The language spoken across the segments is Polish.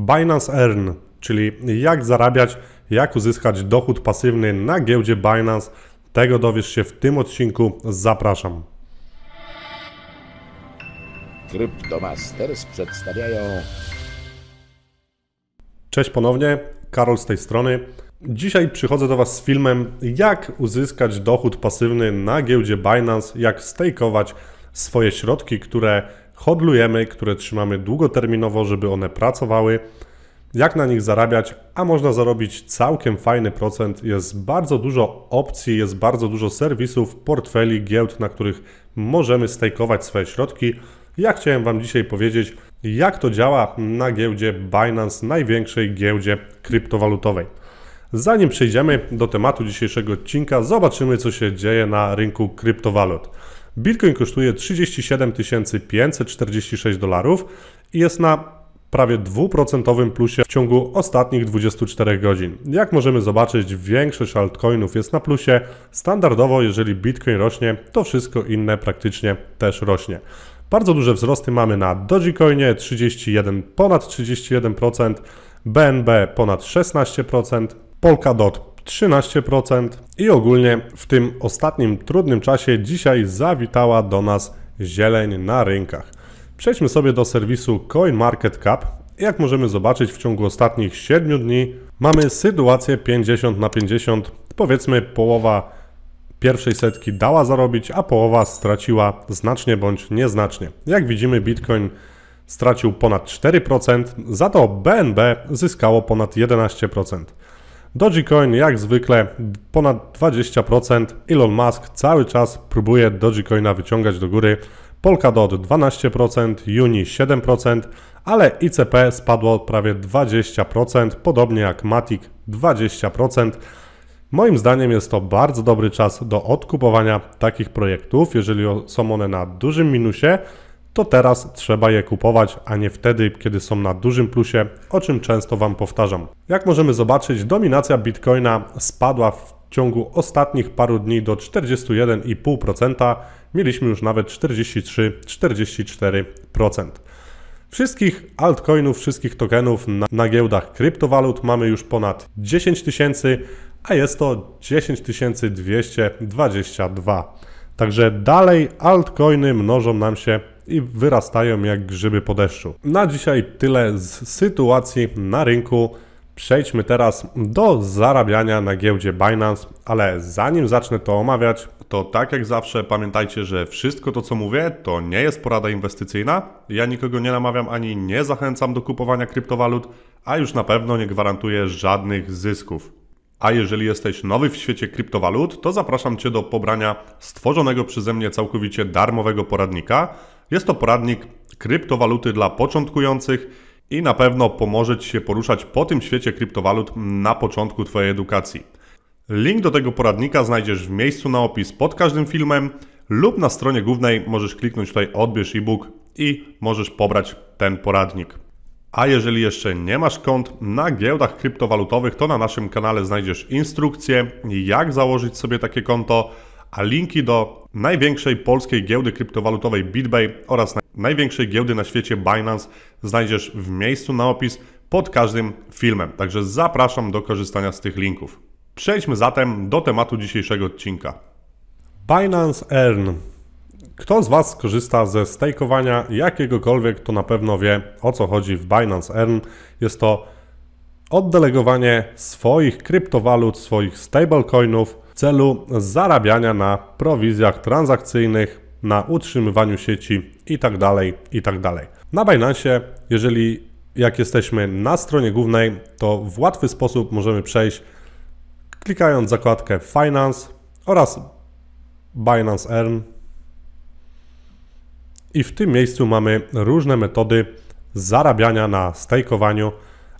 Binance Earn, czyli jak zarabiać, jak uzyskać dochód pasywny na giełdzie Binance. Tego dowiesz się w tym odcinku. Zapraszam. Cryptomasters przedstawiają. Cześć ponownie, Karol z tej strony. Dzisiaj przychodzę do Was z filmem, jak uzyskać dochód pasywny na giełdzie Binance, jak stejkować swoje środki, które hodlujemy, które trzymamy długoterminowo, żeby one pracowały, jak na nich zarabiać, a można zarobić całkiem fajny procent. Jest bardzo dużo opcji, jest bardzo dużo serwisów, portfeli, giełd, na których możemy stejkować swoje środki. Ja chciałem Wam dzisiaj powiedzieć, jak to działa na giełdzie Binance, największej giełdzie kryptowalutowej. Zanim przejdziemy do tematu dzisiejszego odcinka, zobaczymy, co się dzieje na rynku kryptowalut. Bitcoin kosztuje 37 546 dolarów i jest na prawie 2% plusie w ciągu ostatnich 24 godzin. Jak możemy zobaczyć, większość altcoinów jest na plusie. Standardowo, jeżeli Bitcoin rośnie, to wszystko inne praktycznie też rośnie. Bardzo duże wzrosty mamy na Dogecoinie 31, ponad 31%, BNB ponad 16%, Polkadot 13% i ogólnie w tym ostatnim trudnym czasie dzisiaj zawitała do nas zieleń na rynkach. Przejdźmy sobie do serwisu CoinMarketCap. Jak możemy zobaczyć, w ciągu ostatnich 7 dni mamy sytuację 50 na 50. Powiedzmy, połowa pierwszej setki dała zarobić, a połowa straciła znacznie bądź nieznacznie. Jak widzimy, Bitcoin stracił ponad 4%, za to BNB zyskało ponad 11%. Dogecoin jak zwykle ponad 20%. Elon Musk cały czas próbuje Dogecoina wyciągać do góry. Polkadot 12%, Uni 7%, ale ICP spadło prawie 20%, podobnie jak Matic 20%. Moim zdaniem jest to bardzo dobry czas do odkupowania takich projektów, jeżeli są one na dużym minusie to teraz trzeba je kupować, a nie wtedy, kiedy są na dużym plusie, o czym często Wam powtarzam. Jak możemy zobaczyć, dominacja Bitcoina spadła w ciągu ostatnich paru dni do 41,5%. Mieliśmy już nawet 43-44%. Wszystkich altcoinów, wszystkich tokenów na, na giełdach kryptowalut mamy już ponad 10 tysięcy, a jest to 10 222. Także dalej altcoiny mnożą nam się i wyrastają jak grzyby po deszczu. Na dzisiaj tyle z sytuacji na rynku. Przejdźmy teraz do zarabiania na giełdzie Binance, ale zanim zacznę to omawiać, to tak jak zawsze pamiętajcie, że wszystko to co mówię to nie jest porada inwestycyjna. Ja nikogo nie namawiam ani nie zachęcam do kupowania kryptowalut, a już na pewno nie gwarantuję żadnych zysków. A jeżeli jesteś nowy w świecie kryptowalut, to zapraszam Cię do pobrania stworzonego przeze mnie całkowicie darmowego poradnika. Jest to poradnik kryptowaluty dla początkujących i na pewno pomoże Ci się poruszać po tym świecie kryptowalut na początku Twojej edukacji. Link do tego poradnika znajdziesz w miejscu na opis pod każdym filmem lub na stronie głównej możesz kliknąć tutaj odbierz e-book i możesz pobrać ten poradnik. A jeżeli jeszcze nie masz kont na giełdach kryptowalutowych, to na naszym kanale znajdziesz instrukcję, jak założyć sobie takie konto, a linki do największej polskiej giełdy kryptowalutowej BitBay oraz największej giełdy na świecie Binance znajdziesz w miejscu na opis pod każdym filmem. Także zapraszam do korzystania z tych linków. Przejdźmy zatem do tematu dzisiejszego odcinka. Binance Earn kto z Was korzysta ze stajkowania? jakiegokolwiek, to na pewno wie o co chodzi w Binance Earn. Jest to oddelegowanie swoich kryptowalut, swoich stablecoinów w celu zarabiania na prowizjach transakcyjnych, na utrzymywaniu sieci itd. Tak itd. Tak na Binance, jeżeli jak jesteśmy na stronie głównej, to w łatwy sposób możemy przejść klikając zakładkę Finance oraz Binance Earn i w tym miejscu mamy różne metody zarabiania na stakowaniu.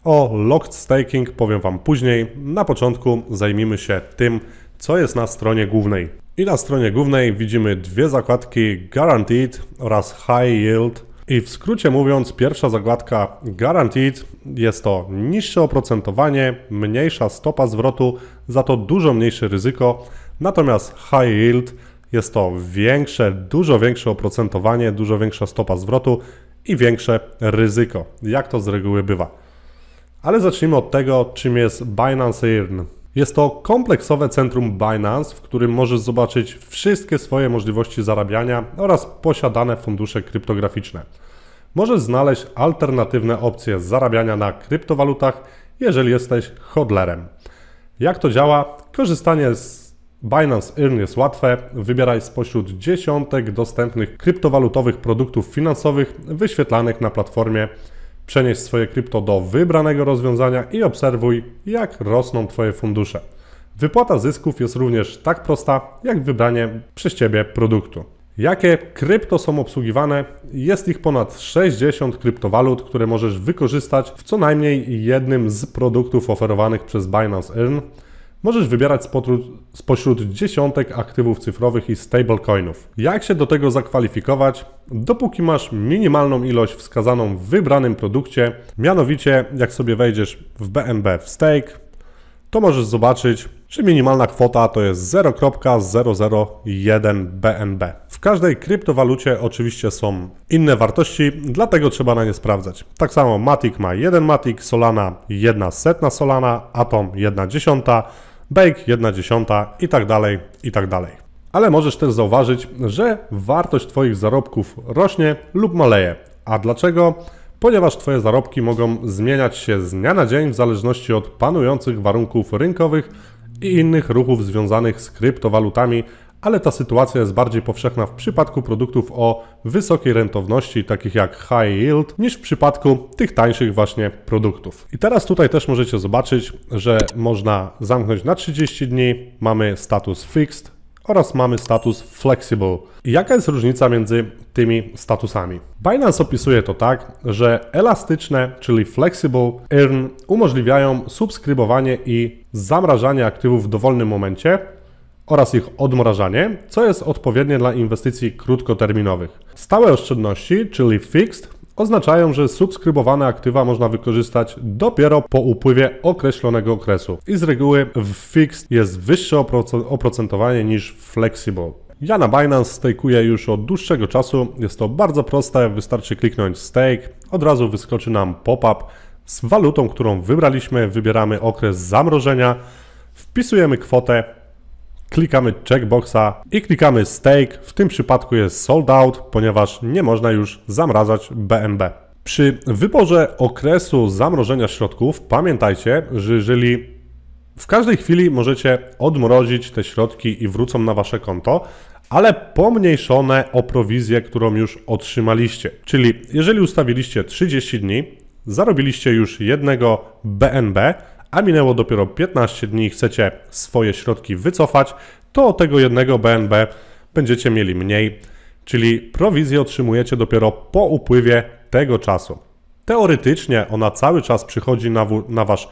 O locked staking powiem Wam później. Na początku zajmijmy się tym, co jest na stronie głównej. I na stronie głównej widzimy dwie zakładki Guaranteed oraz High Yield. I w skrócie mówiąc, pierwsza zakładka Guaranteed jest to niższe oprocentowanie, mniejsza stopa zwrotu, za to dużo mniejsze ryzyko. Natomiast High Yield jest to większe, dużo większe oprocentowanie, dużo większa stopa zwrotu i większe ryzyko, jak to z reguły bywa. Ale zacznijmy od tego, czym jest Binance Earn. Jest to kompleksowe centrum Binance, w którym możesz zobaczyć wszystkie swoje możliwości zarabiania oraz posiadane fundusze kryptograficzne. Możesz znaleźć alternatywne opcje zarabiania na kryptowalutach, jeżeli jesteś hodlerem. Jak to działa? Korzystanie z Binance Earn jest łatwe. Wybieraj spośród dziesiątek dostępnych kryptowalutowych produktów finansowych wyświetlanych na platformie. Przenieś swoje krypto do wybranego rozwiązania i obserwuj, jak rosną Twoje fundusze. Wypłata zysków jest również tak prosta, jak wybranie przez Ciebie produktu. Jakie krypto są obsługiwane? Jest ich ponad 60 kryptowalut, które możesz wykorzystać w co najmniej jednym z produktów oferowanych przez Binance Earn możesz wybierać spośród dziesiątek aktywów cyfrowych i stablecoinów. Jak się do tego zakwalifikować? Dopóki masz minimalną ilość wskazaną w wybranym produkcie, mianowicie jak sobie wejdziesz w BNB w stake, to możesz zobaczyć, czy minimalna kwota to jest 0.001 BNB. W każdej kryptowalucie oczywiście są inne wartości, dlatego trzeba na nie sprawdzać. Tak samo Matic ma 1 Matic, Solana 1 setna Solana, Atom 1 dziesiąta, bake 1 dziesiąta i tak dalej, i tak dalej. Ale możesz też zauważyć, że wartość Twoich zarobków rośnie lub maleje. A dlaczego? Ponieważ Twoje zarobki mogą zmieniać się z dnia na dzień w zależności od panujących warunków rynkowych i innych ruchów związanych z kryptowalutami, ale ta sytuacja jest bardziej powszechna w przypadku produktów o wysokiej rentowności, takich jak high yield, niż w przypadku tych tańszych właśnie produktów. I teraz tutaj też możecie zobaczyć, że można zamknąć na 30 dni, mamy status fixed, oraz mamy status Flexible. I jaka jest różnica między tymi statusami? Binance opisuje to tak, że elastyczne, czyli Flexible Earn umożliwiają subskrybowanie i zamrażanie aktywów w dowolnym momencie, oraz ich odmrażanie, co jest odpowiednie dla inwestycji krótkoterminowych. Stałe oszczędności, czyli fixed, oznaczają, że subskrybowane aktywa można wykorzystać dopiero po upływie określonego okresu. I z reguły w fixed jest wyższe oprocentowanie niż flexible. Ja na Binance stakeuję już od dłuższego czasu. Jest to bardzo proste, wystarczy kliknąć stake, od razu wyskoczy nam pop-up z walutą, którą wybraliśmy. Wybieramy okres zamrożenia, wpisujemy kwotę, Klikamy checkboxa i klikamy stake. W tym przypadku jest sold out, ponieważ nie można już zamrażać BNB. Przy wyborze okresu zamrożenia środków pamiętajcie, że jeżeli w każdej chwili możecie odmrozić te środki i wrócą na wasze konto, ale pomniejszone o prowizję, którą już otrzymaliście. Czyli jeżeli ustawiliście 30 dni, zarobiliście już jednego BNB, a minęło dopiero 15 dni i chcecie swoje środki wycofać, to tego jednego BNB będziecie mieli mniej, czyli prowizję otrzymujecie dopiero po upływie tego czasu. Teoretycznie ona cały czas przychodzi na, na wasz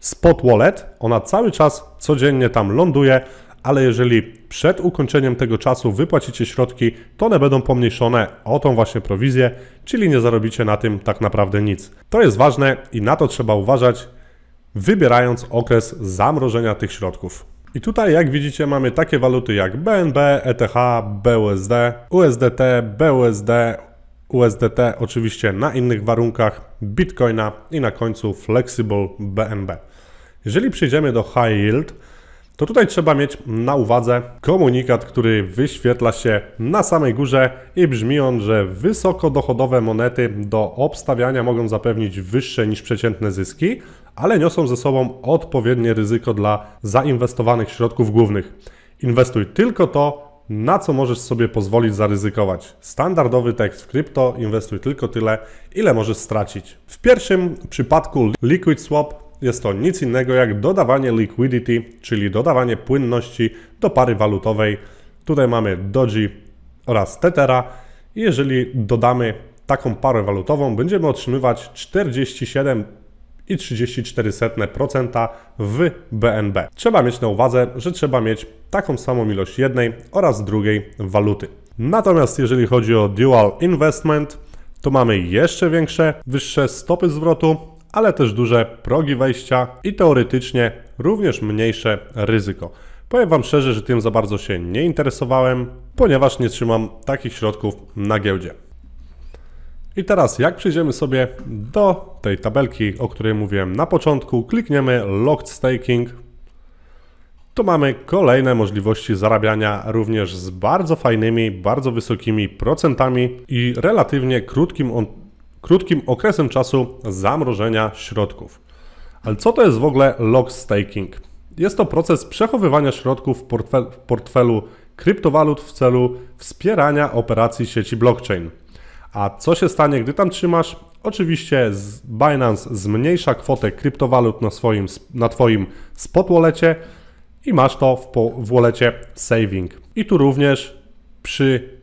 spot wallet, ona cały czas codziennie tam ląduje, ale jeżeli przed ukończeniem tego czasu wypłacicie środki, to one będą pomniejszone o tą właśnie prowizję, czyli nie zarobicie na tym tak naprawdę nic. To jest ważne i na to trzeba uważać, wybierając okres zamrożenia tych środków. I tutaj jak widzicie mamy takie waluty jak BNB, ETH, BUSD, USDT, BUSD, USDT oczywiście na innych warunkach, Bitcoina i na końcu Flexible BNB. Jeżeli przejdziemy do High Yield, to tutaj trzeba mieć na uwadze komunikat, który wyświetla się na samej górze i brzmi on, że wysokodochodowe monety do obstawiania mogą zapewnić wyższe niż przeciętne zyski, ale niosą ze sobą odpowiednie ryzyko dla zainwestowanych środków głównych. Inwestuj tylko to, na co możesz sobie pozwolić zaryzykować. Standardowy tekst w krypto, inwestuj tylko tyle, ile możesz stracić. W pierwszym przypadku Liquid Swap jest to nic innego jak dodawanie liquidity, czyli dodawanie płynności do pary walutowej. Tutaj mamy Doji oraz Tethera. Jeżeli dodamy taką parę walutową, będziemy otrzymywać 47 i 34% w BNB. Trzeba mieć na uwadze, że trzeba mieć taką samą ilość jednej oraz drugiej waluty. Natomiast jeżeli chodzi o dual investment, to mamy jeszcze większe, wyższe stopy zwrotu, ale też duże progi wejścia i teoretycznie również mniejsze ryzyko. Powiem Wam szczerze, że tym za bardzo się nie interesowałem, ponieważ nie trzymam takich środków na giełdzie. I teraz jak przejdziemy sobie do tej tabelki, o której mówiłem na początku, klikniemy Locked Staking. Tu mamy kolejne możliwości zarabiania również z bardzo fajnymi, bardzo wysokimi procentami i relatywnie krótkim, on, krótkim okresem czasu zamrożenia środków. Ale co to jest w ogóle lock staking? Jest to proces przechowywania środków w, portfel, w portfelu kryptowalut w celu wspierania operacji sieci blockchain. A co się stanie, gdy tam trzymasz? Oczywiście Binance zmniejsza kwotę kryptowalut na, swoim, na Twoim spot wallecie i masz to w, po, w wallecie saving. I tu również przy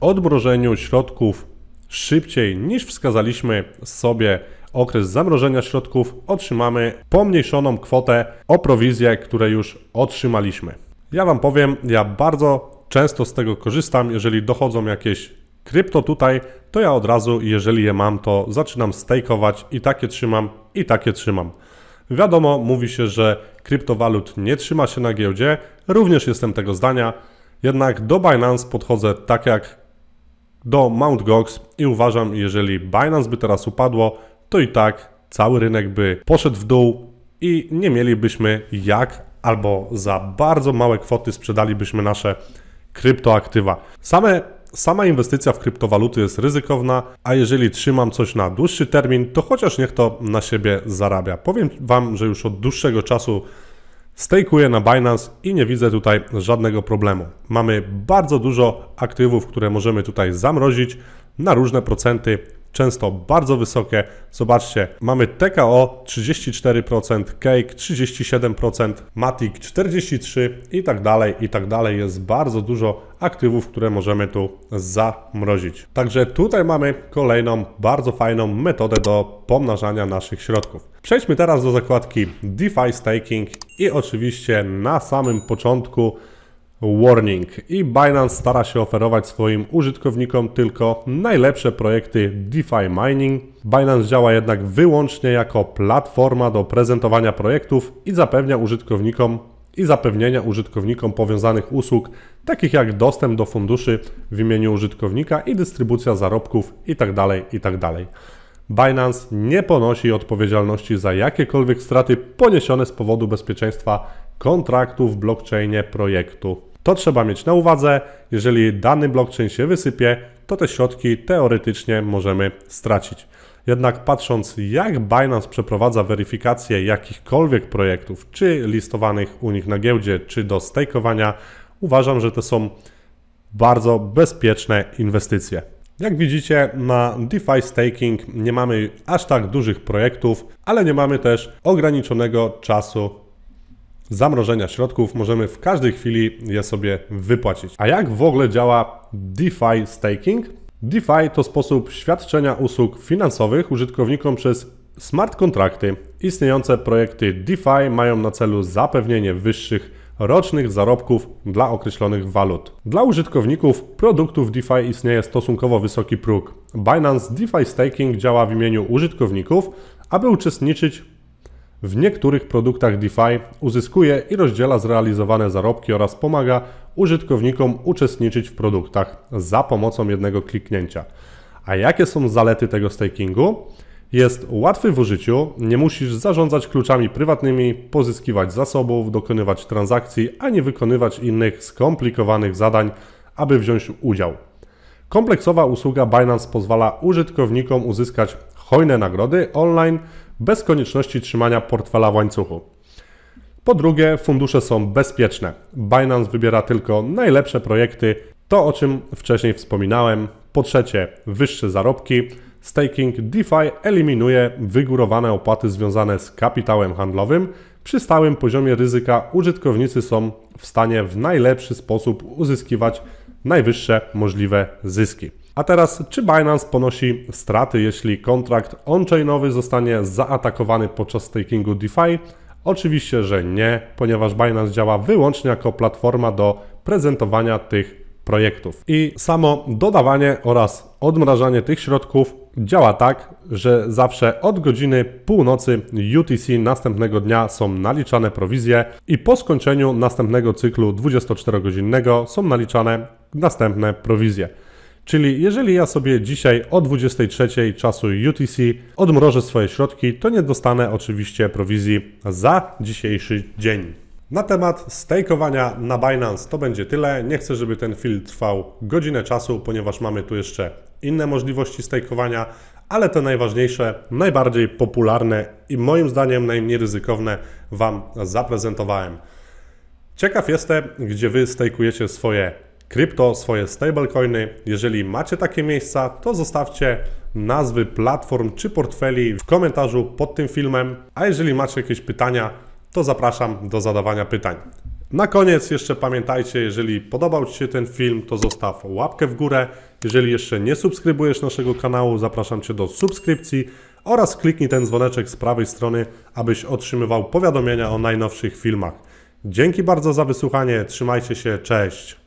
odmrożeniu środków szybciej niż wskazaliśmy sobie okres zamrożenia środków, otrzymamy pomniejszoną kwotę o prowizje, które już otrzymaliśmy. Ja Wam powiem, ja bardzo często z tego korzystam, jeżeli dochodzą jakieś Krypto tutaj, to ja od razu, jeżeli je mam, to zaczynam stakeować i takie trzymam, i takie trzymam. Wiadomo, mówi się, że kryptowalut nie trzyma się na giełdzie, również jestem tego zdania, jednak do Binance podchodzę tak jak do Mt. Gox i uważam, jeżeli Binance by teraz upadło, to i tak cały rynek by poszedł w dół i nie mielibyśmy jak albo za bardzo małe kwoty sprzedalibyśmy nasze kryptoaktywa. Same Sama inwestycja w kryptowaluty jest ryzykowna, a jeżeli trzymam coś na dłuższy termin, to chociaż niech to na siebie zarabia. Powiem Wam, że już od dłuższego czasu Stakeuję na Binance i nie widzę tutaj żadnego problemu. Mamy bardzo dużo aktywów, które możemy tutaj zamrozić na różne procenty często bardzo wysokie. Zobaczcie, mamy TKO 34%, Cake 37%, Matic 43% i tak dalej, i tak dalej. Jest bardzo dużo aktywów, które możemy tu zamrozić. Także tutaj mamy kolejną bardzo fajną metodę do pomnażania naszych środków. Przejdźmy teraz do zakładki DeFi Staking i oczywiście na samym początku Warning i Binance stara się oferować swoim użytkownikom tylko najlepsze projekty DeFi Mining. Binance działa jednak wyłącznie jako platforma do prezentowania projektów i zapewnia użytkownikom i zapewnienia użytkownikom powiązanych usług, takich jak dostęp do funduszy w imieniu użytkownika i dystrybucja zarobków itd. Tak itd. Tak Binance nie ponosi odpowiedzialności za jakiekolwiek straty poniesione z powodu bezpieczeństwa kontraktu w blockchainie projektu. To trzeba mieć na uwadze, jeżeli dany blockchain się wysypie, to te środki teoretycznie możemy stracić. Jednak patrząc jak Binance przeprowadza weryfikację jakichkolwiek projektów, czy listowanych u nich na giełdzie, czy do stakeowania, uważam, że to są bardzo bezpieczne inwestycje. Jak widzicie, na DeFi Staking nie mamy aż tak dużych projektów, ale nie mamy też ograniczonego czasu zamrożenia środków możemy w każdej chwili je sobie wypłacić. A jak w ogóle działa DeFi staking? DeFi to sposób świadczenia usług finansowych użytkownikom przez smart kontrakty. Istniejące projekty DeFi mają na celu zapewnienie wyższych rocznych zarobków dla określonych walut. Dla użytkowników produktów DeFi istnieje stosunkowo wysoki próg. Binance DeFi Staking działa w imieniu użytkowników, aby uczestniczyć w niektórych produktach DeFi uzyskuje i rozdziela zrealizowane zarobki oraz pomaga użytkownikom uczestniczyć w produktach za pomocą jednego kliknięcia. A jakie są zalety tego stakingu? Jest łatwy w użyciu, nie musisz zarządzać kluczami prywatnymi, pozyskiwać zasobów, dokonywać transakcji, ani wykonywać innych skomplikowanych zadań, aby wziąć udział. Kompleksowa usługa Binance pozwala użytkownikom uzyskać hojne nagrody online bez konieczności trzymania portfela w łańcuchu. Po drugie, fundusze są bezpieczne. Binance wybiera tylko najlepsze projekty, to o czym wcześniej wspominałem. Po trzecie, wyższe zarobki. Staking DeFi eliminuje wygórowane opłaty związane z kapitałem handlowym. Przy stałym poziomie ryzyka użytkownicy są w stanie w najlepszy sposób uzyskiwać najwyższe możliwe zyski. A teraz, czy Binance ponosi straty, jeśli kontrakt on-chainowy zostanie zaatakowany podczas stakingu DeFi? Oczywiście, że nie, ponieważ Binance działa wyłącznie jako platforma do prezentowania tych projektów. I samo dodawanie oraz odmrażanie tych środków działa tak, że zawsze od godziny północy UTC następnego dnia są naliczane prowizje i po skończeniu następnego cyklu 24-godzinnego są naliczane następne prowizje. Czyli jeżeli ja sobie dzisiaj o 23 czasu UTC odmrożę swoje środki, to nie dostanę oczywiście prowizji za dzisiejszy dzień. Na temat stakeowania na Binance to będzie tyle. Nie chcę, żeby ten film trwał godzinę czasu, ponieważ mamy tu jeszcze inne możliwości stakeowania, ale te najważniejsze, najbardziej popularne i moim zdaniem najmniej ryzykowne Wam zaprezentowałem. Ciekaw jestem, gdzie Wy stakujecie swoje krypto, swoje stablecoiny. Jeżeli macie takie miejsca, to zostawcie nazwy platform czy portfeli w komentarzu pod tym filmem. A jeżeli macie jakieś pytania, to zapraszam do zadawania pytań. Na koniec jeszcze pamiętajcie, jeżeli podobał Ci się ten film, to zostaw łapkę w górę. Jeżeli jeszcze nie subskrybujesz naszego kanału, zapraszam Cię do subskrypcji oraz kliknij ten dzwoneczek z prawej strony, abyś otrzymywał powiadomienia o najnowszych filmach. Dzięki bardzo za wysłuchanie, trzymajcie się, cześć!